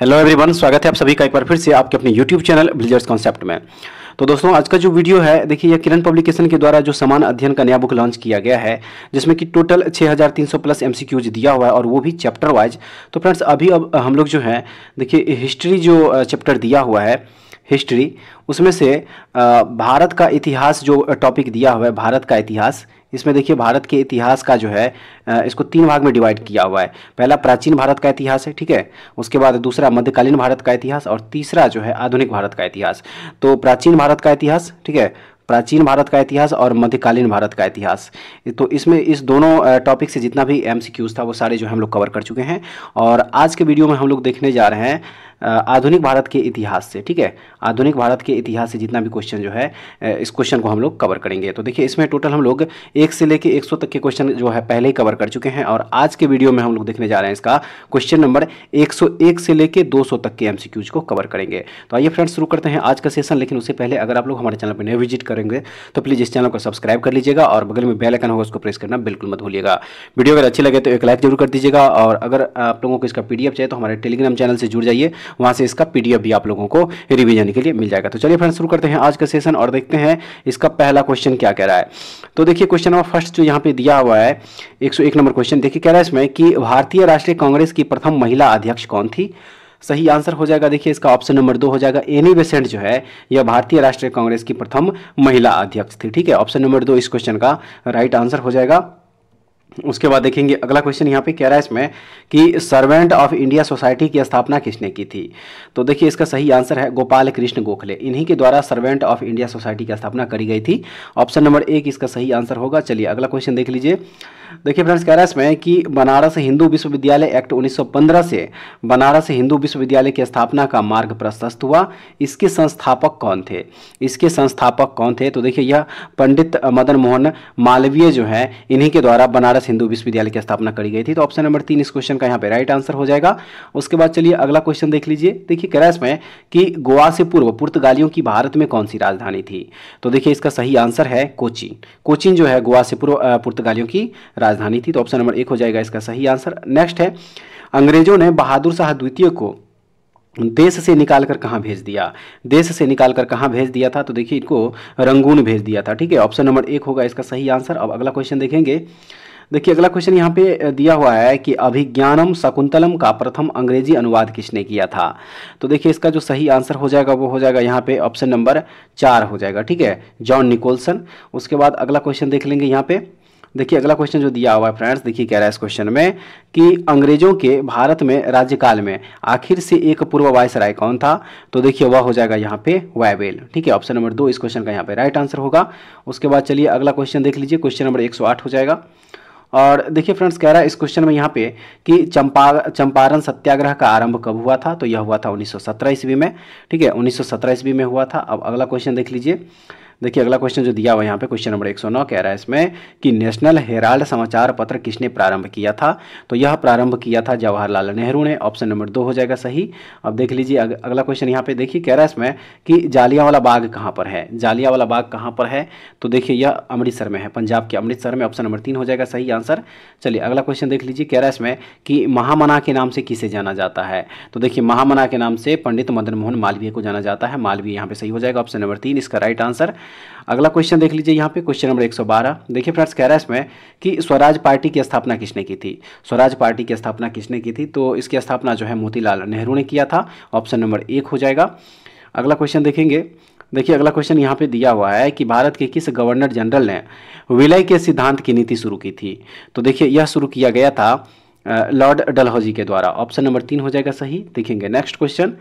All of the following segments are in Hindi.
हेलो एवरीवन स्वागत है आप सभी का एक बार फिर से आपके अपने यूट्यूब चैनल ब्लिजर्स कॉन्सेप्ट में तो दोस्तों आज का जो वीडियो है देखिए यह किरण पब्लिकेशन के द्वारा जो समान अध्ययन का नया बुक लॉन्च किया गया है जिसमें कि टोटल 6300 प्लस एमसीक्यूज दिया हुआ है और वो भी चैप्टर वाइज तो फ्रेंड्स अभी अब हम लोग जो है देखिए हिस्ट्री जो चैप्टर दिया हुआ है हिस्ट्री उसमें से भारत का इतिहास जो टॉपिक दिया हुआ है भारत का इतिहास इसमें देखिए भारत के इतिहास का जो है इसको तीन भाग में डिवाइड किया हुआ है पहला प्राचीन भारत का इतिहास है ठीक है उसके बाद दूसरा मध्यकालीन भारत का इतिहास और तीसरा जो है आधुनिक भारत का इतिहास तो प्राचीन भारत का इतिहास ठीक है प्राचीन भारत का इतिहास और मध्यकालीन भारत का इतिहास तो इसमें इस दोनों टॉपिक से जितना भी एम था वो सारे जो हम लोग कवर कर चुके हैं और आज के वीडियो में हम लोग देखने जा रहे हैं आधुनिक भारत के इतिहास से ठीक है आधुनिक भारत के इतिहास से जितना भी क्वेश्चन जो है इस क्वेश्चन को हम लोग कवर करेंगे तो देखिए इसमें टोटल हम लोग एक से लेकर एक तक के क्वेश्चन जो है पहले ही कवर कर चुके हैं और आज के वीडियो में हम लोग देखने जा रहे हैं इसका क्वेश्चन नंबर एक से लेकर दो तक के एम को कवर करेंगे तो आइए फ्रेंड्स शुरू करते हैं आज का सेशन लेकिन उससे पहले अगर आप लोग हमारे चैनल पर नए विजिट करेंगे तो प्लीज़ इस चैनल को सब्सक्राइब कर लीजिएगा और बगल में आइकन होगा उसको प्रेस करना बिल्कुल मत भूलिएगा वीडियो अगर अच्छी लगे तो एक लाइक जरूर कर दीजिएगा और अगर आप लोगों को इसका पीडीएफ चाहिए तो हमारे टेलीग्राम चैनल से जुड़ जाइए वहाँ से इसका पी भी आप लोगों को रिविजन के लिए मिल जाएगा तो चलिए फ्रेंड शुरू करते हैं आज का सेशन और देखते हैं इसका पहला क्वेश्चन क्या कह रहा है तो देखिए क्वेश्चन नंबर फर्स्ट जो यहाँ पे दिया हुआ है एक नंबर क्वेश्चन देखिए कह रहा है इसमें कि भारतीय राष्ट्रीय कांग्रेस की प्रथम महिला अध्यक्ष कौन थी सही आंसर हो जाएगा देखिए इसका ऑप्शन नंबर दो हो जाएगा एनी बेसेंट जो है यह भारतीय राष्ट्रीय कांग्रेस की प्रथम महिला अध्यक्ष थी ठीक है ऑप्शन नंबर दो इस क्वेश्चन का राइट आंसर हो जाएगा उसके बाद देखेंगे अगला क्वेश्चन यहाँ पे कह रहा है इसमें कि सर्वेंट ऑफ इंडिया सोसाइटी की स्थापना किसने की थी तो देखिए इसका सही आंसर है गोपाल कृष्ण गोखले इन्हीं के द्वारा सर्वेंट ऑफ इंडिया सोसाइटी की स्थापना करी गई थी ऑप्शन नंबर एक इसका सही आंसर होगा चलिए अगला क्वेश्चन देख लीजिए देखिए फ्रेंड्स कह रहा है इसमें कि बनारस हिंदू विश्वविद्यालय एक्ट 1915 से बनारस हिंदू विश्वविद्यालय की स्थापना का मार्ग प्रशस्त हुआ इसके संस्थापक कौन थे इसके संस्थापक कौन थे तो देखिए यह पंडित मदन मोहन मालवीय जो है इन्हीं के द्वारा बनारस बनारस हिंदू विश्वविद्यालय की स्थापना करी गई थी तो ऑप्शन नंबर तीन इस क्वेश्चन का यहाँ पे राइट आंसर हो जाएगा उसके बाद चलिए अगला क्वेश्चन देख लीजिए देखिए कह रहा है इसमें कि गोवा से पूर्व पुर्तगालियों की भारत में कौन सी राजधानी थी तो देखिए इसका सही आंसर है कोचिन कोचिन जो है गोवा से पूर्व पुर्तगालियों की राजधानी थी तो ऑप्शन नंबर एक हो जाएगा इसका सही आंसर नेक्स्ट है अंग्रेजों ने बहादुर शाह द्वितीय को देश से निकाल कर कहाँ भेज दिया देश से निकाल कर कहाँ भेज दिया था तो देखिए इनको रंगून भेज दिया था ठीक है ऑप्शन नंबर एक होगा इसका सही आंसर अब अगला क्वेश्चन देखेंगे देखिए अगला क्वेश्चन यहाँ पे दिया हुआ है कि अभिज्ञानम शकुंतलम का प्रथम अंग्रेजी अनुवाद किसने किया था तो देखिए इसका जो सही आंसर हो जाएगा वो हो जाएगा यहाँ पे ऑप्शन नंबर चार हो जाएगा ठीक है जॉन निकोलसन उसके बाद अगला क्वेश्चन देख लेंगे यहाँ पे देखिए अगला क्वेश्चन जो दिया हुआ है फ्रेंड्स देखिए कह रहा है इस क्वेश्चन में कि अंग्रेजों के भारत में राज्यकाल में आखिर से एक पूर्व वायसराय कौन था तो देखिए वह हो जाएगा यहाँ पे वायबेल ठीक है ऑप्शन नंबर दो इस क्वेश्चन का यहाँ पे राइट आंसर होगा उसके बाद चलिए अगला क्वेश्चन देख लीजिए क्वेश्चन नंबर एक हो जाएगा और देखिए फ्रेंड्स कह रहा है इस क्वेश्चन में यहाँ पे कि चंपा चंपारण सत्याग्रह का आरंभ कब हुआ था तो यह हुआ था 1917 ईस्वी में ठीक है 1917 ईस्वी में हुआ था अब अगला क्वेश्चन देख लीजिए देखिए अगला क्वेश्चन जो दिया हुआ यहाँ पे क्वेश्चन नंबर 109 कह रहा है इसमें कि नेशनल हेराल्ड समाचार पत्र किसने प्रारंभ किया था तो यह प्रारंभ किया था जवाहरलाल नेहरू ने ऑप्शन नंबर दो हो जाएगा सही अब देख लीजिए अग, अगला क्वेश्चन यहाँ पे देखिए कह रहा है इसमें कि जालिया वाला बाग कहाँ पर है जालिया वाला बाग कहाँ पर है तो देखिए यह अमृतसर में है पंजाब के अमृतसर में ऑप्शन नंबर तीन हो जाएगा सही आंसर चलिए अगला क्वेश्चन देख लीजिए कह रहा है इसमें कि महामना के नाम से किसे जाना जाता है तो देखिए महामना के नाम से पंडित मदन मोहन मालवीय को जाना जाता है मालवीय यहाँ पे सही हो जाएगा ऑप्शन नंबर तीन इसका राइट आंसर अगला क्वेश्चन देख लीजिए यहाँ पे क्वेश्चन नंबर 112 देखिए फ्रेंड्स कह रहा है इसमें कि स्वराज पार्टी की स्थापना किसने की थी स्वराज पार्टी की स्थापना किसने की थी तो इसकी स्थापना जो है मोतीलाल नेहरू ने किया था ऑप्शन नंबर एक हो जाएगा अगला क्वेश्चन देखेंगे देखिए अगला क्वेश्चन यहाँ पे दिया हुआ है कि भारत के किस गवर्नर जनरल ने विलय के सिद्धांत की नीति शुरू की थी तो देखिए यह शुरू किया गया था लॉर्ड डलहौजी के द्वारा ऑप्शन नंबर तीन हो जाएगा सही देखेंगे नेक्स्ट क्वेश्चन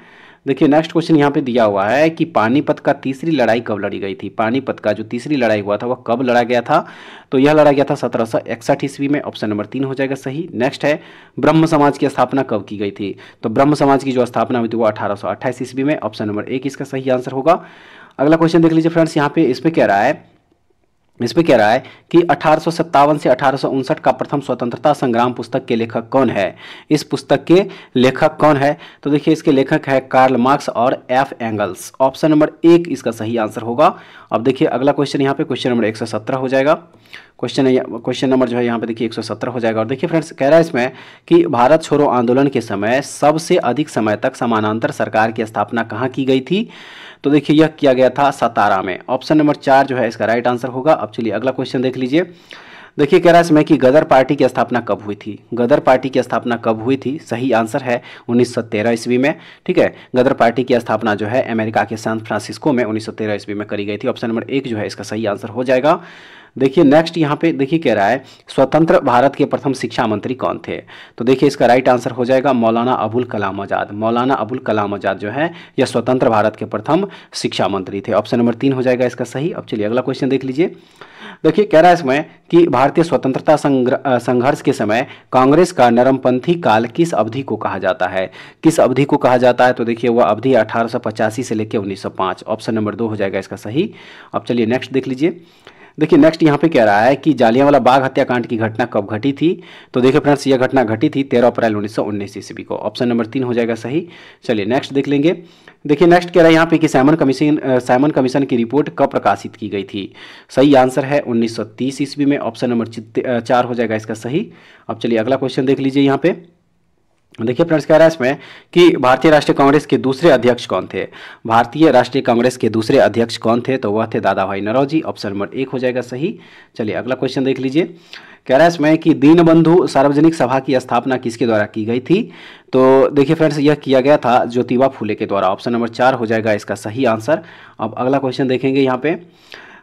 देखिए नेक्स्ट क्वेश्चन यहाँ पे दिया हुआ है कि पानीपत का तीसरी लड़ाई कब लड़ी गई थी पानीपत का जो तीसरी लड़ाई हुआ था वह कब लड़ा गया था तो यह लड़ा गया था सत्रह सौ इकसठ ईस्वी में ऑप्शन नंबर तीन हो जाएगा सही नेक्स्ट है ब्रह्म समाज की स्थापना कब की गई थी तो ब्रह्म समाज की जो स्थापना हुई थी वो अठारह सौ ईस्वी में ऑप्शन नंबर एक इसका सही आंसर होगा अगला क्वेश्चन देख लीजिए फ्रेंड्स यहाँ पे इस पर कह रहा है इसमें कह रहा है कि अठारह से अठारह का प्रथम स्वतंत्रता संग्राम पुस्तक के लेखक कौन है इस पुस्तक के लेखक कौन है तो देखिए इसके लेखक है कार्ल मार्क्स और एफ एंगल्स ऑप्शन नंबर एक इसका सही आंसर होगा अब देखिए अगला क्वेश्चन यहाँ पे क्वेश्चन नंबर एक हो जाएगा क्वेश्चन क्वेश्चन नंबर जो है यहाँ पे देखिए 117 हो जाएगा और देखिए फ्रेंड्स कह रहा है इसमें कि भारत छोड़ो आंदोलन के समय सबसे अधिक समय तक समानांतर सरकार की स्थापना कहाँ की गई थी तो देखिए यह किया गया था सतारा में ऑप्शन नंबर चार जो है इसका राइट आंसर होगा अब चलिए अगला क्वेश्चन देख लीजिए देखिए कह रहा है इसमें कि गदर पार्टी की स्थापना कब हुई थी गदर पार्टी की स्थापना कब हुई थी सही आंसर है 1913 ईस्वी में ठीक है गदर पार्टी की स्थापना जो है अमेरिका के सैन फ्रांसिस्को में 1913 ईस्वी में करी गई थी ऑप्शन नंबर एक जो है इसका सही आंसर हो जाएगा देखिए नेक्स्ट यहाँ पे देखिए कह रहा है स्वतंत्र भारत के प्रथम शिक्षा मंत्री कौन थे तो देखिए इसका राइट आंसर हो जाएगा मौलाना अबुल कलाम आज़ाद मौलाना अबुल कलाम आज़ाद जो है यह स्वतंत्र भारत के प्रथम शिक्षा मंत्री थे ऑप्शन नंबर तीन हो जाएगा इसका सही अब चलिए अगला क्वेश्चन देख लीजिए देखिए कह रहा है इसमें कि भारतीय स्वतंत्रता संघर्ष के समय कांग्रेस का नरमपंथी काल किस अवधि को कहा जाता है किस अवधि को कहा जाता है तो देखिए वह अवधि अठारह से लेकर उन्नीस ऑप्शन नंबर दो हो जाएगा इसका सही अब चलिए नेक्स्ट देख लीजिए देखिए नेक्स्ट यहाँ पे कह रहा है कि जालियांवाला बाग हत्याकांड की घटना कब घटी थी तो देखिए फ्रेंड्स यह घटना घटी थी तेरह अप्रैल उन्नीस सौ उन्नीस ईस्वी को ऑप्शन नंबर तीन हो जाएगा सही चलिए नेक्स्ट देख लेंगे देखिए नेक्स्ट कह रहा है यहाँ पे कि साइमन कमीशन साइमन कमीशन की रिपोर्ट कब प्रकाशित की गई थी सही आंसर है तीस ईस्वी में ऑप्शन नंबर चार हो जाएगा इसका सही अब चलिए अगला क्वेश्चन देख लीजिए यहाँ पे देखिए फ्रेंड्स कह रहा है इसमें कि भारतीय राष्ट्रीय कांग्रेस के दूसरे अध्यक्ष कौन थे भारतीय राष्ट्रीय कांग्रेस के दूसरे अध्यक्ष कौन थे तो वह थे दादा भाई नरौजी ऑप्शन नंबर एक हो जाएगा सही चलिए अगला क्वेश्चन देख लीजिए कह रहा है इसमें कि दीनबंधु सार्वजनिक सभा की स्थापना किसके द्वारा की गई थी तो देखिए फ्रेंड्स यह किया गया था ज्योतिबा फूले के द्वारा ऑप्शन नंबर चार हो जाएगा इसका सही आंसर अब अगला क्वेश्चन देखेंगे यहाँ पे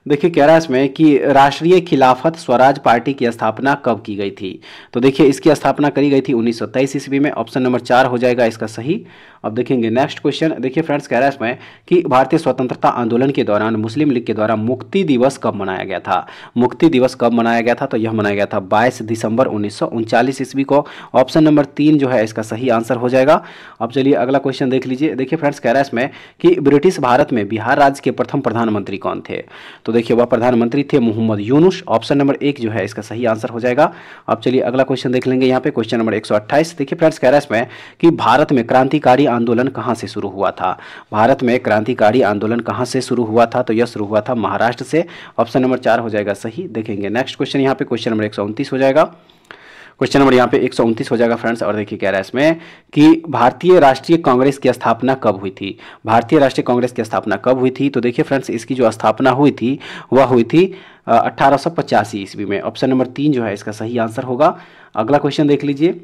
देखिए कह रहा है इसमें कि राष्ट्रीय खिलाफत स्वराज पार्टी की स्थापना कब की गई थी तो देखिए इसकी स्थापना करी गई थी उन्नीस ईस्वी में ऑप्शन नंबर चार हो जाएगा इसका सही अब देखेंगे नेक्स्ट क्वेश्चन देखिए फ्रेंड्स कह रहा है इसमें कि भारतीय स्वतंत्रता आंदोलन के दौरान मुस्लिम लीग के द्वारा मुक्ति दिवस कब मनाया गया था मुक्ति दिवस कब मनाया गया था तो यह मनाया गया था बाईस दिसंबर उन्नीस ईस्वी को ऑप्शन नंबर तीन जो है इसका सही आंसर हो जाएगा अब चलिए अगला क्वेश्चन देख लीजिए देखिए फ्रेंड्स कह रहा है इसमें कि ब्रिटिश भारत में बिहार राज्य के प्रथम प्रधानमंत्री कौन थे तो तो देखिए वह प्रधानमंत्री थे मोहम्मद यूनुस ऑप्शन नंबर एक जो है इसका सही आंसर हो जाएगा अब चलिए अगला क्वेश्चन देख लेंगे यहाँ पे क्वेश्चन नंबर एक देखिए फ्रेंड्स कह रहे हैं इसमें कि भारत में क्रांतिकारी आंदोलन कहाँ से शुरू हुआ था भारत में क्रांतिकारी आंदोलन कहाँ से शुरू हुआ था तो यह शुरू हुआ था महाराष्ट्र से ऑप्शन नंबर चार हो जाएगा सही देखेंगे नेक्स्ट क्वेश्चन यहाँ पे क्वेश्चन नंबर एक हो जाएगा क्वेश्चन नंबर यहाँ पे एक हो जाएगा फ्रेंड्स और देखिए कह रहा है इसमें कि भारतीय राष्ट्रीय कांग्रेस की स्थापना कब हुई थी भारतीय राष्ट्रीय कांग्रेस की स्थापना कब हुई थी तो देखिए फ्रेंड्स इसकी जो स्थापना हुई थी वह हुई थी अट्ठारह ईस्वी में ऑप्शन नंबर तीन जो है इसका सही आंसर होगा अगला क्वेश्चन देख लीजिए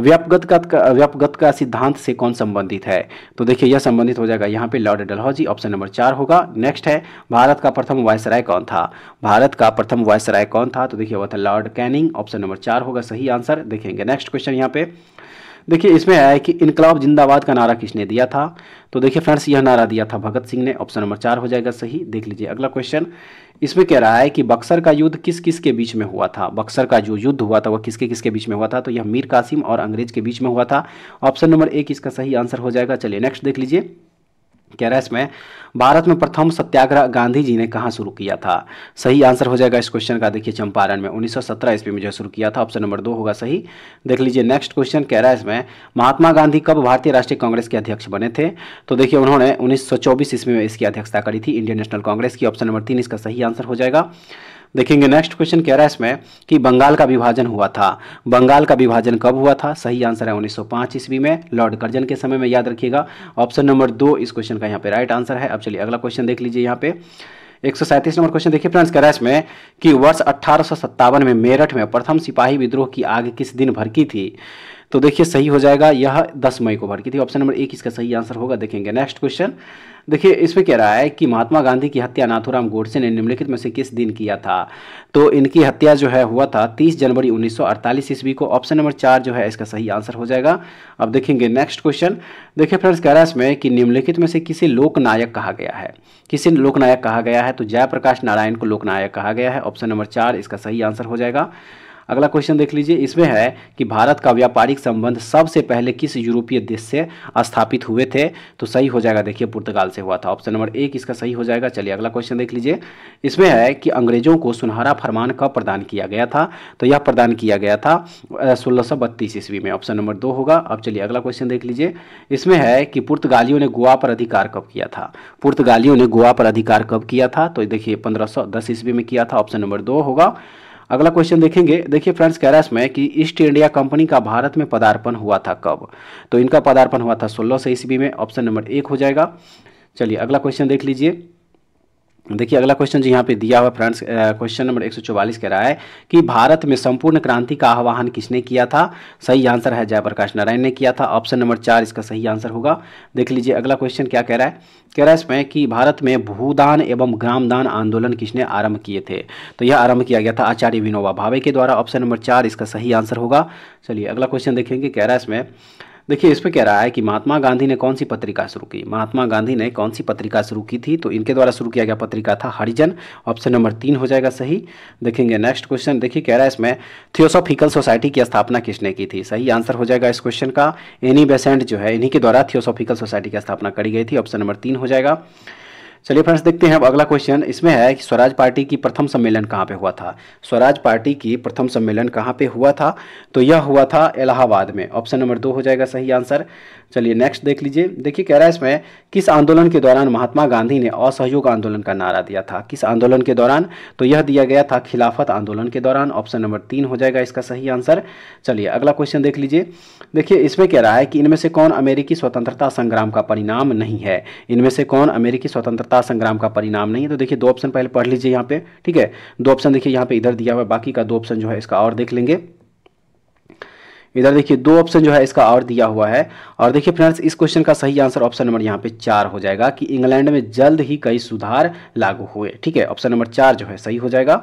व्यापगत का व्यापगत का सिद्धांत से कौन संबंधित है तो देखिए यह संबंधित हो जाएगा यहाँ पे लॉर्ड डलहौजी ऑप्शन नंबर चार होगा नेक्स्ट है भारत का प्रथम वायसराय कौन था भारत का प्रथम वायसराय कौन था तो देखिए वह था लॉर्ड कैनिंग ऑप्शन नंबर चार होगा सही आंसर देखेंगे नेक्स्ट क्वेश्चन यहाँ पे देखिए इसमें है कि इनकलाब जिंदाबाद का नारा किसने दिया था तो देखिए फ्रेंड्स यह नारा दिया था भगत सिंह ने ऑप्शन नंबर चार हो जाएगा सही देख लीजिए अगला क्वेश्चन इसमें कह रहा है कि बक्सर का युद्ध किस किस के बीच में हुआ था बक्सर का जो युद्ध हुआ था वह किसके किसके बीच में हुआ था तो यह मीर कासिम और अंग्रेज के बीच में हुआ था ऑप्शन नंबर एक इसका सही आंसर हो जाएगा चलिए नेक्स्ट देख लीजिए कह रहा है इसमें भारत में प्रथम सत्याग्रह गांधी जी ने कहाँ शुरू किया था सही आंसर हो जाएगा इस क्वेश्चन का देखिए चंपारण में 1917 ईस्वी में जो शुरू किया था ऑप्शन नंबर दो होगा सही देख लीजिए नेक्स्ट क्वेश्चन कह रहा है इसमें महात्मा गांधी कब भारतीय राष्ट्रीय कांग्रेस के अध्यक्ष बने थे तो देखिए उन्होंने उन्नीस ईस्वी में इसकी अध्यक्षता करी थी इंडियन नेशनल कांग्रेस की ऑप्शन नंबर तीन इसका सही आंसर हो जाएगा देखेंगे नेक्स्ट क्वेश्चन कह रहा है इसमें कि बंगाल का विभाजन हुआ था बंगाल का विभाजन कब हुआ था सही आंसर है 1905 ईस्वी में लॉर्ड कर्जन के समय में याद रखिएगा ऑप्शन नंबर दो इस क्वेश्चन का यहाँ पे राइट आंसर है अब चलिए अगला क्वेश्चन देख लीजिए यहाँ पे एक नंबर क्वेश्चन देखिए फ्रेंड्स कह रहा है इसमें कि वर्ष अट्ठारह में मेरठ में प्रथम सिपाही विद्रोह की आग किस दिन भर की थी तो देखिए सही हो जाएगा यह दस मई को भर्ती थी ऑप्शन नंबर एक इसका सही आंसर होगा देखेंगे नेक्स्ट क्वेश्चन देखिए इसमें कह रहा है कि महात्मा गांधी की हत्या नाथुराम गोडसे ने निम्नलिखित में से किस दिन किया था तो इनकी हत्या जो है हुआ था 30 जनवरी 1948 ईस्वी को ऑप्शन नंबर चार जो है इसका सही आंसर हो जाएगा अब देखेंगे नेक्स्ट क्वेश्चन देखिए फ्रेंड्स कह रहा है इसमें कि निम्नलिखित में से किसे लोकनायक कहा गया है किसे लोकनायक कहा गया है तो जयप्रकाश नारायण को लोकनायक कहा गया है ऑप्शन नंबर चार इसका सही आंसर हो जाएगा अगला क्वेश्चन देख लीजिए इसमें है कि भारत का व्यापारिक संबंध सबसे पहले किस यूरोपीय देश से स्थापित हुए थे तो सही हो जाएगा देखिए पुर्तगाल से हुआ था ऑप्शन नंबर एक इसका सही हो जाएगा चलिए अगला क्वेश्चन देख लीजिए इसमें है कि अंग्रेजों को सुनहरा फरमान कब प्रदान किया गया था तो यह प्रदान किया गया था सोलह ईस्वी में ऑप्शन नंबर दो होगा अब चलिए अगला क्वेश्चन देख लीजिए इसमें है कि पुर्तगालियों ने गोवा पर अधिकार कब किया था पुर्तगालियों ने गोवा पर अधिकार कब किया था तो देखिए पंद्रह ईस्वी में किया था ऑप्शन नंबर दो होगा अगला क्वेश्चन देखेंगे देखिए फ्रेंड्स कह रहा है इसमें कि ईस्ट इंडिया कंपनी का भारत में पदार्पण हुआ था कब तो इनका पदार्पण हुआ था सोलह सौ ईस्वी में ऑप्शन नंबर एक हो जाएगा चलिए अगला क्वेश्चन देख लीजिए देखिए अगला क्वेश्चन जो यहाँ पे दिया हुआ फ्रेंड्स क्वेश्चन नंबर 144 कह रहा है कि भारत में संपूर्ण क्रांति का आह्वान किसने किया था सही आंसर है जयप्रकाश नारायण ने किया था ऑप्शन नंबर चार इसका सही आंसर होगा देख लीजिए अगला क्वेश्चन क्या कह रहा है कह रहा है इसमें कि भारत में भूदान एवं ग्रामदान आंदोलन किसने आरंभ किए थे तो यह आरंभ किया गया था आचार्य विनोबा भावे के द्वारा ऑप्शन नंबर चार इसका सही आंसर होगा चलिए अगला क्वेश्चन देखेंगे कह रहा है इसमें देखिए इस पर कह रहा है कि महात्मा गांधी ने कौन सी पत्रिका शुरू की महात्मा गांधी ने कौन सी पत्रिका शुरू की थी तो इनके द्वारा शुरू किया गया पत्रिका था हरिजन ऑप्शन नंबर तीन हो जाएगा सही देखेंगे नेक्स्ट क्वेश्चन देखिए कह रहा है इसमें थियोसोफिकल सोसाइटी की स्थापना किसने की थी सही आंसर हो जाएगा इस क्वेश्चन का एनी बेसेंट जो है इन्हीं के द्वारा थियोसोफिकल सोसाइटी की स्थापना करी गई थी ऑप्शन नंबर तीन हो जाएगा चलिए फ्रेंड्स देखते हैं अब अगला क्वेश्चन इसमें है कि स्वराज पार्टी की प्रथम सम्मेलन कहाँ पे हुआ था स्वराज पार्टी की प्रथम सम्मेलन कहाँ पे हुआ था तो यह हुआ था इलाहाबाद में ऑप्शन नंबर दो हो जाएगा सही आंसर चलिए नेक्स्ट देख लीजिए देखिए कह रहा है इसमें किस आंदोलन के दौरान महात्मा गांधी ने असहयोग आंदोलन का नारा दिया था किस आंदोलन के दौरान तो यह दिया गया था खिलाफत आंदोलन के दौरान ऑप्शन नंबर तीन हो जाएगा इसका सही आंसर चलिए अगला क्वेश्चन देख लीजिए देखिए इसमें कह रहा है कि इनमें से कौन अमेरिकी स्वतंत्रता संग्राम का परिणाम नहीं है इनमें से कौन अमेरिकी स्वतंत्रता संग्राम का परिणाम नहीं है तो देखिए दो ऑप्शन पहले पढ़ लीजिए यहाँ पे ठीक है दो ऑप्शन देखिए यहाँ पे इधर दिया हुआ बाकी का दो ऑप्शन जो है इसका और देख लेंगे इधर देखिए दो ऑप्शन जो है इसका और दिया हुआ है और देखिए फ्रेंड्स इस क्वेश्चन का सही आंसर ऑप्शन नंबर यहाँ पे चार हो जाएगा कि इंग्लैंड में जल्द ही कई सुधार लागू हुए ठीक है ऑप्शन नंबर चार जो है सही हो जाएगा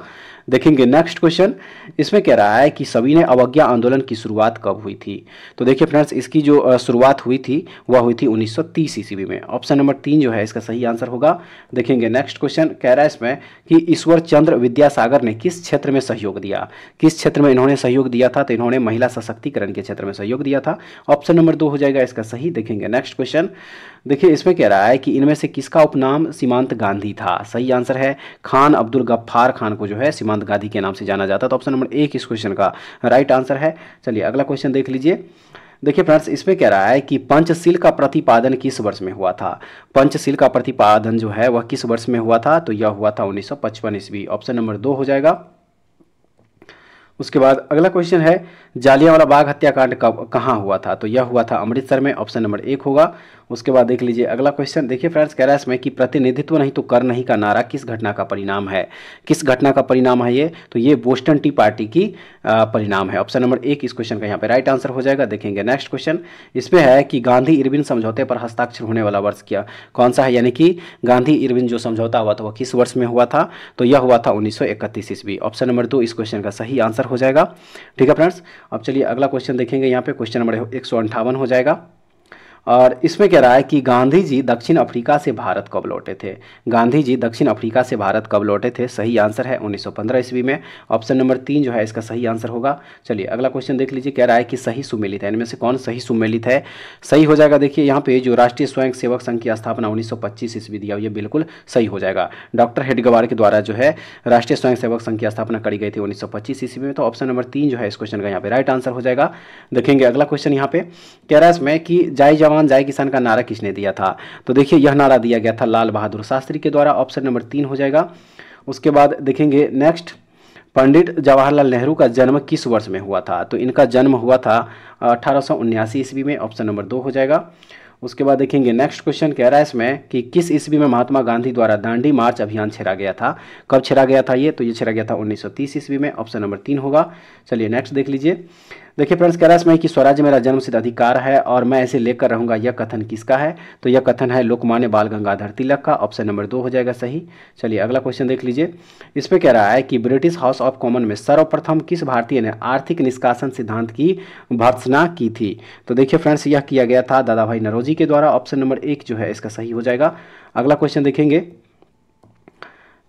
देखेंगे नेक्स्ट क्वेश्चन इसमें कह रहा है कि सविनय अवज्ञा आंदोलन की शुरुआत कब हुई थी तो देखिए फ्रेंड्स इसकी जो शुरुआत हुई थी वह हुई थी 1930 ईस्वी में ऑप्शन नंबर तीन जो है इसका सही आंसर होगा देखेंगे नेक्स्ट क्वेश्चन कह रहा है इसमें कि ईश्वर चंद्र विद्यासागर ने किस क्षेत्र में सहयोग दिया किस क्षेत्र में इन्होंने सहयोग दिया था तो इन्होंने महिला सशक्तिकरण के क्षेत्र में सहयोग दिया था ऑप्शन नंबर दो हो जाएगा इसका सही देखेंगे नेक्स्ट क्वेश्चन देखिए इसमें कह रहा है कि इनमें से किसका उपनाम सीमांत गांधी था सही आंसर है खान अब्दुल गफ्फार खान को जो है सीमांत गांधी के नाम से जाना जाता है तो ऑप्शन नंबर एक इस क्वेश्चन का राइट आंसर है चलिए अगला क्वेश्चन देख लीजिए देखिए फ्रेंड्स इसमें कह रहा है कि पंचशील का प्रतिपादन किस वर्ष में हुआ था पंचशील का प्रतिपादन जो है वह किस वर्ष में हुआ था तो यह हुआ था उन्नीस सौ पचपन ईस्वी ऑप्शन नंबर दो हो जाएगा उसके बाद अगला क्वेश्चन है जालियांवाला बाग हत्याकांड कब कहाँ हुआ था तो यह हुआ था अमृतसर में ऑप्शन नंबर एक होगा उसके बाद देख लीजिए अगला क्वेश्चन देखिए फ्रेंड्स कह रहा है इसमें कि प्रतिनिधित्व नहीं तो कर नहीं का नारा किस घटना का परिणाम है किस घटना का परिणाम है ये तो ये बोस्टन टी पार्टी की परिणाम है ऑप्शन नंबर एक इस क्वेश्चन का यहाँ पे राइट आंसर हो जाएगा देखेंगे नेक्स्ट क्वेश्चन इसमें है कि गांधी इरविन समझौते पर हस्ताक्षर होने वाला वर्ष क्या कौन सा है यानी कि गांधी इरविन जो समझौता हुआ था वह किस वर्ष में हुआ था तो यह हुआ था उन्नीस ईस्वी ऑप्शन नंबर दो इस क्वेश्चन का सही आंसर हो जाएगा ठीक है फ्रेंड्स अब चलिए अगला क्वेश्चन देखेंगे यहाँ पे क्वेश्चन नंबर एक हो जाएगा और इसमें कह रहा है कि गांधी जी दक्षिण अफ्रीका से भारत कब लौटे थे गांधी जी दक्षिण अफ्रीका से भारत कब लौटे थे सही आंसर है 1915 ईस्वी में ऑप्शन नंबर तीन जो है इसका सही आंसर होगा चलिए अगला क्वेश्चन देख लीजिए कह रहा है कि सही सुमेलित है इनमें से कौन सही सुमेलित है सही हो जाएगा देखिए यहाँ पे जो राष्ट्रीय स्वयं सेवक संघ की स्थापना उन्नीस ईस्वी दिया हुआ बिल्कुल सही हो जाएगा डॉक्टर हेडगवार के द्वारा जो है राष्ट्रीय स्वयं सेवक संघ की स्थापना करी गई थी उन्नीस ईस्वी में तो ऑप्शन नंबर तीन जो है इस क्वेश्चन का यहाँ पे राइट आंसर हो जाएगा देखेंगे अगला क्वेश्चन यहाँ पे कह रहा है इसमें कि जाय जवान जाए किसान का नारा किसने दिया था तो देखिए यह नारा दिया गया था लाल बहादुर शास्त्री के द्वारा ऑप्शन नंबर तीन हो जाएगा उसके बाद देखेंगे नेक्स्ट पंडित जवाहरलाल नेहरू का जन्म किस वर्ष में हुआ था तो इनका जन्म हुआ था अठारह ईस्वी में ऑप्शन नंबर दो हो जाएगा उसके बाद देखेंगे नेक्स्ट क्वेश्चन कह रहा है इसमें कि किस ईस्वी में महात्मा गांधी द्वारा दांडी मार्च अभियान छेड़ा गया था कब छेड़ा गया था ये तो ये छेड़ा गया था 1930 ईस्वी में ऑप्शन नंबर तीन होगा चलिए नेक्स्ट देख लीजिए देखिए फ्रेंड्स कह रहा है इसमें कि स्वराज्य मेरा सिद्ध अधिकार है और मैं इसे लेकर रहूंगा यह कथन किसका है तो यह कथन है लोकमान्य बाल गंगाधर तिलक का ऑप्शन नंबर दो हो जाएगा सही चलिए अगला क्वेश्चन देख लीजिए इस पर कह रहा है कि ब्रिटिश हाउस ऑफ कॉमन में सर्वप्रथम किस भारतीय ने आर्थिक निष्कासन सिद्धांत की भर्सना की थी तो देखिए फ्रेंड्स यह किया गया था दादा भाई नरोजी के द्वारा ऑप्शन नंबर एक जो है इसका सही हो जाएगा अगला क्वेश्चन देखेंगे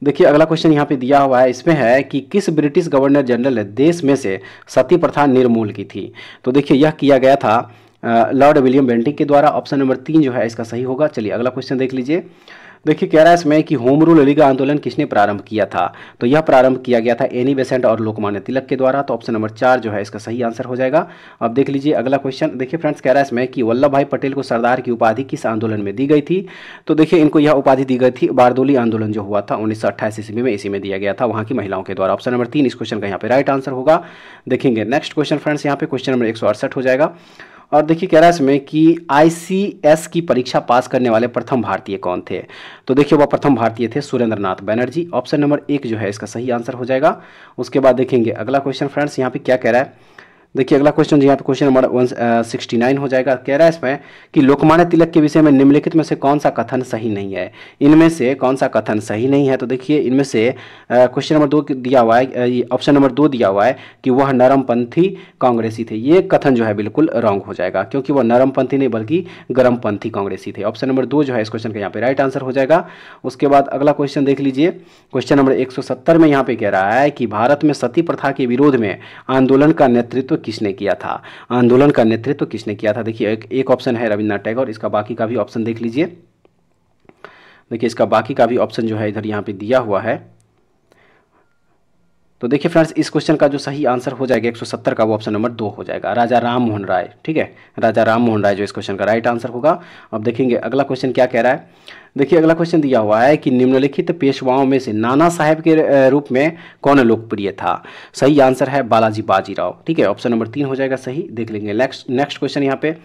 देखिए अगला क्वेश्चन यहाँ पे दिया हुआ है इसमें है कि किस ब्रिटिश गवर्नर जनरल ने देश में से सती प्रथा निर्मूल की थी तो देखिए यह किया गया था लॉर्ड विलियम बेंटिंग के द्वारा ऑप्शन नंबर तीन जो है इसका सही होगा चलिए अगला क्वेश्चन देख लीजिए देखिए कह रहा है इसमें कि होम रूल अलीगा आंदोलन किसने प्रारंभ किया था तो यह प्रारंभ किया गया था एनी बेसेंट और लोकमान्य तिलक के द्वारा तो ऑप्शन नंबर चार जो है इसका सही आंसर हो जाएगा अब देख लीजिए अगला क्वेश्चन देखिए फ्रेंड्स कह रहा है इसमें कि वल्लभ भाई पटेल को सरदार की उपाधि किस आंदोलन में दी गई थी तो देखिए इनको यह उपाधि दी गई थी बारदोली आंदोलन जो हुआ था उन्नीस ईस्वी में इसी में दिया गया था वहाँ की महिलाओं के द्वारा ऑप्शन नंबर तीन इस क्वेश्चन का यहाँ पे राइट आंसर होगा देखेंगे नेक्स्ट क्वेश्चन फ्रेंड्स यहाँ पे क्वेश्चन नंबर एक हो जाएगा और देखिए कह रहा है इसमें कि आईसीएस की परीक्षा पास करने वाले प्रथम भारतीय कौन थे तो देखिए वह प्रथम भारतीय थे सुरेंद्रनाथ बैनर्जी ऑप्शन नंबर एक जो है इसका सही आंसर हो जाएगा उसके बाद देखेंगे अगला क्वेश्चन फ्रेंड्स यहाँ पे क्या कह रहा है देखिए अगला क्वेश्चन जी यहाँ पे question number one sixty nine हो जाएगा कह रहा है इसमें कि लोकमान्य तिलक के विषय में निम्नलिखित में से कौन सा कथन सही नहीं है इनमें से कौन सा कथन सही नहीं है तो देखिए इनमें से क्वेश्चन नंबर दो दिया हुआ है ऑप्शन नंबर दो दिया हुआ है कि वह नरमपंथी कांग्रेसी थे ये कथन जो है बिल्कुल रॉन्ग हो जाएगा क्योंकि वह नरमपंथी नहीं बल्कि गर्मपंथी कांग्रेसी थे ऑप्शन नंबर दो जो है इस क्वेश्चन का यहाँ पे राइट आंसर हो जाएगा उसके बाद अगला क्वेश्चन देख लीजिए क्वेश्चन नंबर एक में यहाँ पे कह रहा है कि भारत में सती प्रथा के विरोध में आंदोलन का नेतृत्व किसने किया था आंदोलन का नेतृत्व किसने किया था देखिए एक, ऑप्शन है रविन्द्रनाथ टैगोर इसका बाकी का भी ऑप्शन देख लीजिए देखिए इसका बाकी का भी ऑप्शन जो है इधर यहाँ पे दिया हुआ है तो देखिए फ्रेंड्स इस क्वेश्चन का जो सही आंसर हो जाएगा 170 का वो ऑप्शन नंबर दो हो जाएगा राजा राम मोहन राय ठीक है राजा राम मोहन राय जो इस क्वेश्चन का राइट आंसर होगा अब देखेंगे अगला क्वेश्चन क्या कह रहा है देखिए अगला क्वेश्चन दिया हुआ है कि निम्नलिखित पेशवाओं में से नाना साहेब के रूप में कौन लोकप्रिय था सही आंसर है बालाजी बाजीराव ठीक है ऑप्शन नंबर तीन हो जाएगा सही देख लेंगे नेक्स्ट नेक्स्ट क्वेश्चन यहाँ पे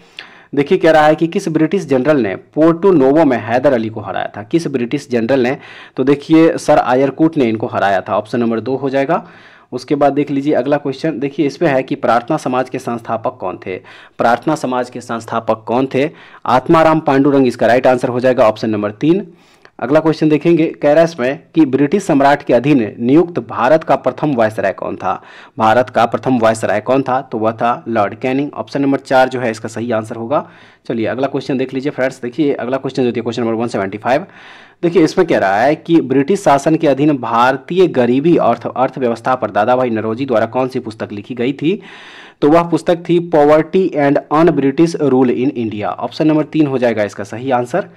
देखिए कह रहा है कि किस ब्रिटिश जनरल ने पोर्टो नोवो में हैदर अली को हराया था किस ब्रिटिश जनरल ने तो देखिए सर आयरकूट ने इनको हराया था ऑप्शन नंबर दो हो जाएगा उसके बाद देख लीजिए अगला क्वेश्चन देखिए इसमें है कि प्रार्थना समाज के संस्थापक कौन थे प्रार्थना समाज के संस्थापक कौन थे आत्माराम पांडुरंग इसका राइट आंसर हो जाएगा ऑप्शन नंबर तीन अगला क्वेश्चन देखेंगे कह रहा इसमें कि ब्रिटिश सम्राट के अधीन नियुक्त भारत का प्रथम वायसराय कौन था भारत का प्रथम वायसराय कौन था तो वह था लॉर्ड कैनिंग ऑप्शन नंबर चार जो है इसका सही आंसर होगा चलिए अगला क्वेश्चन देख लीजिए फ्रेंड्स देखिए अगला क्वेश्चन जो question number one seventy five देखिए इसमें कह रहा है कि ब्रिटिश शासन के अधीन भारतीय गरीबी और अर्थव्यवस्था पर दादा भाई नरोजी द्वारा कौन सी पुस्तक लिखी गई थी तो वह पुस्तक थी poverty and un British rule in India option number तीन हो जाएगा इसका सही आंसर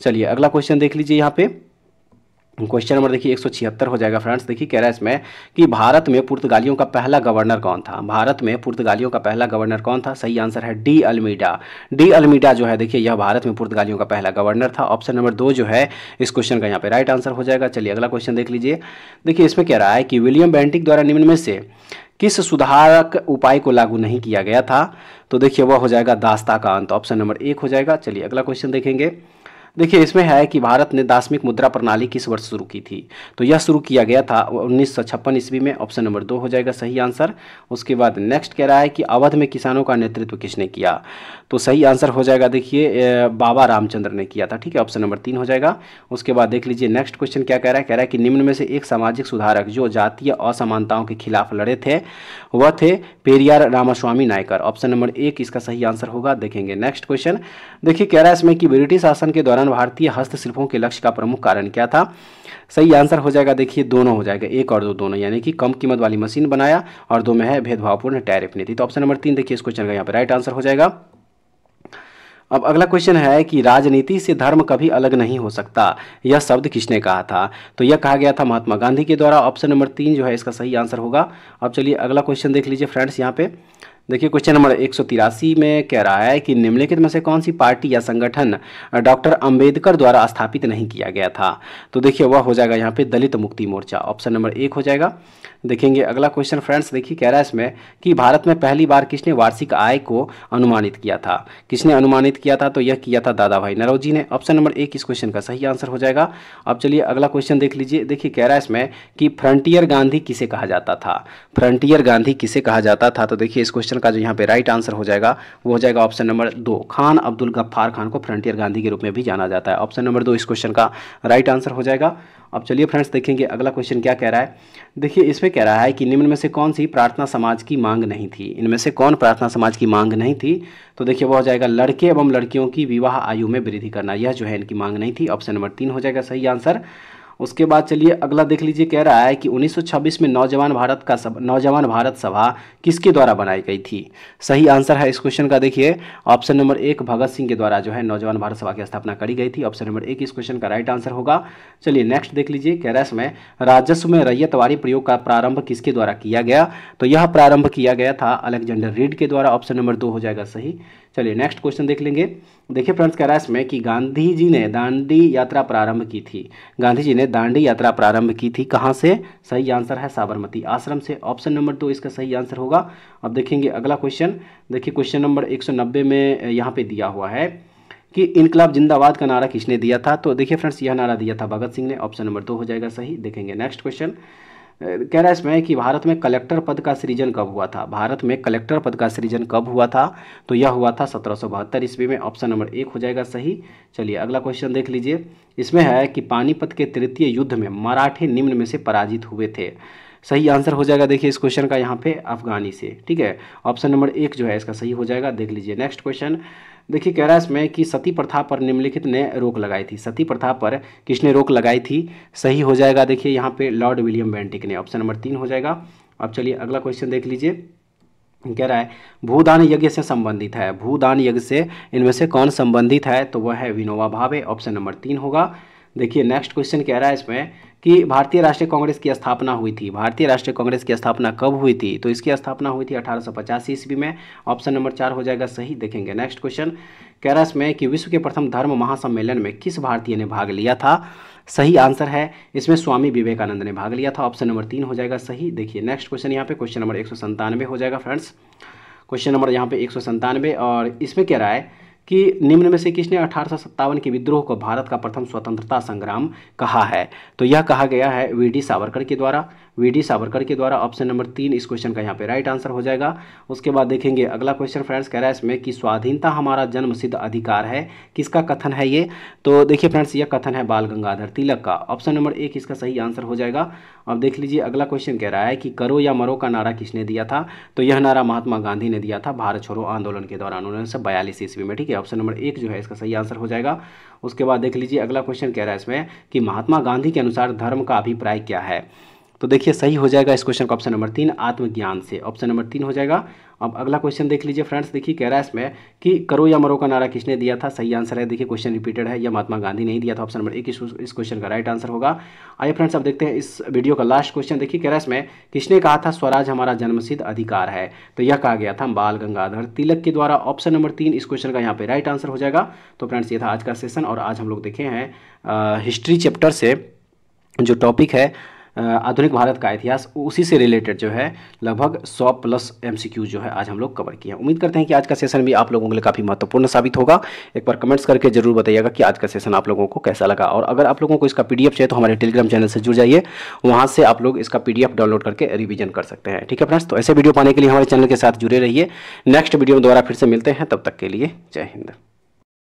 चलिए अगला क्वेश्चन देख लीजिए यहाँ पे क्वेश्चन नंबर देखिए एक हो जाएगा फ्रेंड्स देखिए कह रहा है इसमें कि भारत में पुर्तगालियों का पहला गवर्नर कौन था भारत में पुर्तगालियों का पहला गवर्नर कौन था सही आंसर है डी अल्मीडा डी अल्मीडा जो है देखिए यह भारत में पुर्तगालियों का पहला गवर्नर था ऑप्शन नंबर दो जो है इस क्वेश्चन का यहाँ पे राइट आंसर हो जाएगा चलिए अगला क्वेश्चन देख लीजिए देखिए इसमें कह रहा है कि विलियम बैंटिक द्वारा निम्न में से किस सुधारक उपाय को लागू नहीं किया गया था तो देखिए वह हो जाएगा दास्ता का अंत ऑप्शन नंबर एक हो जाएगा चलिए अगला क्वेश्चन देखेंगे देखिए इसमें है कि भारत ने दार्शनिक मुद्रा प्रणाली किस वर्ष शुरू की थी तो यह शुरू किया गया था उन्नीस सौ छप्पन ईस्वी में ऑप्शन नंबर दो हो जाएगा सही आंसर उसके बाद नेक्स्ट कह रहा है कि अवध में किसानों का नेतृत्व किसने किया तो सही आंसर हो जाएगा देखिए बाबा रामचंद्र ने किया था ठीक है ऑप्शन नंबर तीन हो जाएगा उसके बाद देख लीजिए नेक्स्ट क्वेश्चन क्या कह रहा है कह रहा है कि निम्न में से एक सामाजिक सुधारक जो जातीय असमानताओं के खिलाफ लड़े थे वह थे पेरियार रामास्वामी नायकर ऑप्शन नंबर एक इसका सही आंसर होगा देखेंगे नेक्स्ट क्वेश्चन देखिए कह रहा है इसमें कि ब्रिटिश शासन के दौरान भारतीय हस्तशिल्पों के लक्ष्य का प्रमुख कारण क्या था सही आंसर हो जाएगा देखिए दोनों हो जाएगा एक और दो दोनों यानी कि कम कीमत वाली मशीन बनाया और दो में है भेदभावपूर्ण टैरिफ नीति तो ऑप्शन नंबर तीन देखिए इस क्वेश्चन का यहाँ पर राइट आंसर हो जाएगा अब अगला क्वेश्चन है कि राजनीति से धर्म कभी अलग नहीं हो सकता यह शब्द किसने कहा था तो यह कहा गया था महात्मा गांधी के द्वारा ऑप्शन नंबर तीन जो है इसका सही आंसर होगा अब चलिए अगला क्वेश्चन देख लीजिए फ्रेंड्स यहाँ पे देखिए क्वेश्चन नंबर एक में कह रहा है कि निम्नलिखित में से कौन सी पार्टी या संगठन डॉक्टर अंबेडकर द्वारा स्थापित नहीं किया गया था तो देखिए वह हो जाएगा यहाँ पे दलित मुक्ति मोर्चा ऑप्शन नंबर एक हो जाएगा देखेंगे अगला क्वेश्चन फ्रेंड्स देखिए कह रहा है इसमें कि भारत में पहली बार किसने वार्षिक आय को अनुमानित किया था किसने अनुमानित किया था तो यह किया था दादा भाई नरोजी ने ऑप्शन नंबर एक इस क्वेश्चन का सही आंसर हो जाएगा अब चलिए अगला क्वेश्चन देख लीजिए देखिए कह रहा है इसमें कि फ्रंटियर गांधी किसे कहा जाता था फ्रंटियर गांधी किसे कहा जाता था तो देखिए इस क्वेश्चन क्वेश्चन का जो यहाँ पे राइट आंसर हो जाएगा वो हो जाएगा ऑप्शन नंबर दो खान अब्दुल गफ्फार खान को फ्रंटियर गांधी के रूप में भी जाना जाता है ऑप्शन नंबर दो इस क्वेश्चन का राइट आंसर हो जाएगा अब चलिए फ्रेंड्स देखेंगे अगला क्वेश्चन क्या कह रहा है देखिए इसमें कह रहा है कि निम्न में से कौन सी प्रार्थना समाज की मांग नहीं थी इनमें से कौन प्रार्थना समाज की मांग नहीं थी तो देखिए वो हो जाएगा लड़के एवं लड़कियों की विवाह आयु में वृद्धि करना यह जो है इनकी मांग नहीं थी ऑप्शन नंबर तीन हो जाएगा सही आंसर उसके बाद चलिए अगला देख लीजिए कह रहा है कि 1926 में नौजवान भारत का सब नौजवान भारत सभा किसके द्वारा बनाई गई थी सही आंसर है इस क्वेश्चन का देखिए ऑप्शन नंबर एक भगत सिंह के द्वारा जो है नौजवान भारत सभा की स्थापना करी गई थी ऑप्शन नंबर एक इस क्वेश्चन का राइट आंसर होगा चलिए नेक्स्ट देख लीजिए कह रहा है इसमें राजस्व में रैयतवारी प्रयोग का प्रारंभ किसके द्वारा किया गया तो यह प्रारंभ किया गया था अलेक्जेंडर रीड के द्वारा ऑप्शन नंबर दो हो जाएगा सही चलिए नेक्स्ट क्वेश्चन देख लेंगे देखिए फ्रेंड्स कह रहा है इसमें कि गांधी जी ने दांडी यात्रा प्रारंभ की थी गांधी जी ने दांडी यात्रा प्रारंभ की थी कहाँ से सही आंसर है साबरमती आश्रम से ऑप्शन नंबर दो इसका सही आंसर होगा अब देखेंगे अगला क्वेश्चन देखिए क्वेश्चन नंबर एक में यहाँ पर दिया हुआ है कि इनकलाब जिंदाबाद का नारा किसने दिया था तो देखिए फ्रेंड्स यह नारा दिया था भगत सिंह ने ऑप्शन नंबर दो हो जाएगा सही देखेंगे नेक्स्ट क्वेश्चन कह रहा है इसमें कि भारत में कलेक्टर पद का सृजन कब हुआ था भारत में कलेक्टर पद का सृजन कब हुआ था तो यह हुआ था सत्रह सौ बहत्तर ईस्वी में ऑप्शन नंबर एक हो जाएगा सही चलिए अगला क्वेश्चन देख लीजिए इसमें है कि पानीपत के तृतीय युद्ध में मराठे निम्न में से पराजित हुए थे सही आंसर हो जाएगा देखिए इस क्वेश्चन का यहाँ पे अफगानी से ठीक है ऑप्शन नंबर एक जो है इसका सही हो जाएगा देख लीजिए नेक्स्ट क्वेश्चन देखिए कह रहा है इसमें कि सती प्रथा पर निम्नलिखित ने रोक लगाई थी सती प्रथा पर किसने रोक लगाई थी सही हो जाएगा देखिए यहाँ पे लॉर्ड विलियम बेंटिक ने ऑप्शन नंबर तीन हो जाएगा अब चलिए अगला क्वेश्चन देख लीजिए कह रहा है भूदान यज्ञ से संबंधित है भूदान यज्ञ से इनमें से कौन संबंधित है तो वह है विनोवा भावे ऑप्शन नंबर तीन होगा देखिए नेक्स्ट क्वेश्चन कह रहा है इसमें कि भारतीय राष्ट्रीय कांग्रेस की स्थापना हुई थी भारतीय राष्ट्रीय कांग्रेस की स्थापना कब हुई थी तो इसकी स्थापना हुई थी अठारह ईस्वी में ऑप्शन नंबर चार हो जाएगा सही देखेंगे नेक्स्ट क्वेश्चन कैरस में कि विश्व के प्रथम धर्म महासम्मेलन में किस भारतीय ने भाग लिया था सही आंसर है इसमें स्वामी विवेकानंद ने भाग लिया था ऑप्शन नंबर तीन हो जाएगा सही देखिए नेक्स्ट क्वेश्चन यहाँ पे क्वेश्चन नंबर एक हो जाएगा फ्रेंड्स क्वेश्चन नंबर यहाँ पे एक और इसमें कह रहा है कि निम्न में से किसने अठारह के विद्रोह को भारत का प्रथम स्वतंत्रता संग्राम कहा है तो यह कहा गया है वी डी सावरकर के द्वारा वी डी सावरकर के द्वारा ऑप्शन नंबर तीन इस क्वेश्चन का यहाँ पे राइट आंसर हो जाएगा उसके बाद देखेंगे अगला क्वेश्चन फ्रेंड्स कह रहा है इसमें कि स्वाधीनता हमारा जन्म सिद्ध अधिकार है किसका कथन है ये तो देखिए फ्रेंड्स यह कथन है बाल गंगाधर तिलक का ऑप्शन नंबर एक इसका सही आंसर हो जाएगा अब देख लीजिए अगला क्वेश्चन कह रहा है कि करो या मरो का नारा किसने दिया था तो यह नारा महात्मा गांधी ने दिया था भारत छोड़ो आंदोलन के दौरान उन्नीस सौ बयालीस ईस्वी में ठीक है ऑप्शन नंबर एक जो है इसका सही आंसर हो जाएगा उसके बाद देख लीजिए अगला क्वेश्चन कह रहा है इसमें कि महात्मा गांधी के अनुसार धर्म का अभिप्राय क्या है तो देखिए सही हो जाएगा इस क्वेश्चन का ऑप्शन नंबर तीन आत्मज्ञान से ऑप्शन नंबर तीन हो जाएगा अब अगला क्वेश्चन देख लीजिए फ्रेंड्स देखिए कह रहा है इसमें कि करो या मरो का नारा किसने दिया था सही आंसर है देखिए क्वेश्चन रिपीटेड है या महात्मा गांधी नहीं दिया था ऑप्शन नंबर एक इस क्वेश्चन का राइट आंसर होगा आइए फ्रेंड्स अब देखते हैं इस वीडियो का लास्ट क्वेश्चन देखिए कह रहा है इसमें किसने कहा था स्वराज हमारा जन्मसिद्ध अधिकार है तो यह कहा गया था बाल गंगाधर तिलक के द्वारा ऑप्शन नंबर तीन इस क्वेश्चन का यहाँ पे राइट आंसर हो जाएगा तो फ्रेंड्स ये था आज का सेशन और आज हम लोग देखे हैं हिस्ट्री चैप्टर से जो टॉपिक है आधुनिक भारत का इतिहास उसी से रिलेटेड जो है लगभग सौ प्लस एम जो है आज हम लोग कवर किए हैं उम्मीद करते हैं कि आज का सेशन भी आप लोगों के लिए काफ़ी महत्वपूर्ण साबित होगा एक बार कमेंट्स करके जरूर बताइएगा कि आज का सेशन आप लोगों को कैसा लगा और अगर आप लोगों को इसका पी चाहिए तो हमारे टेलीग्राम चैनल से जुड़ जाइए वहाँ से आप लोग इसका पी डाउनलोड करके रिविजन कर सकते हैं ठीक है फ्रेंड्स तो ऐसे वीडियो पाने के लिए हमारे चैनल के साथ जुड़े रहिए नेक्स्ट वीडियो में दोबारा फिर से मिलते हैं तब तक के लिए जय हिंद